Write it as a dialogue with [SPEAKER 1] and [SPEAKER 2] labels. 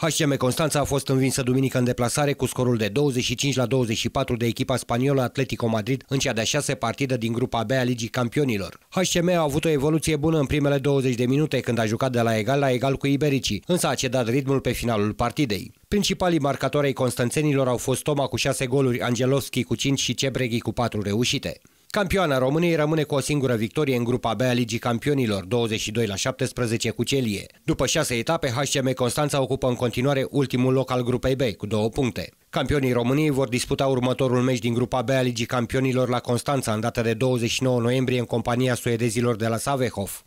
[SPEAKER 1] HCM Constanța a fost învinsă duminică în deplasare cu scorul de 25 la 24 de echipa spaniolă Atletico Madrid în cea de-a șase partidă din grupa B a Ligii Campionilor. HCM a avut o evoluție bună în primele 20 de minute când a jucat de la egal la egal cu Ibericii, însă a cedat ritmul pe finalul partidei. Principalii marcatori ai constanțenilor au fost Toma cu 6 goluri, Angelovski cu 5 și Cebreghi cu 4 reușite. Campioana României rămâne cu o singură victorie în grupa B a Ligii Campionilor, 22 la 17 cu Celie. După șase etape, HCM Constanța ocupă în continuare ultimul loc al grupei B, cu două puncte. Campionii României vor disputa următorul meci din grupa B a Ligii Campionilor la Constanța, în data de 29 noiembrie, în compania suedezilor de la Savehov.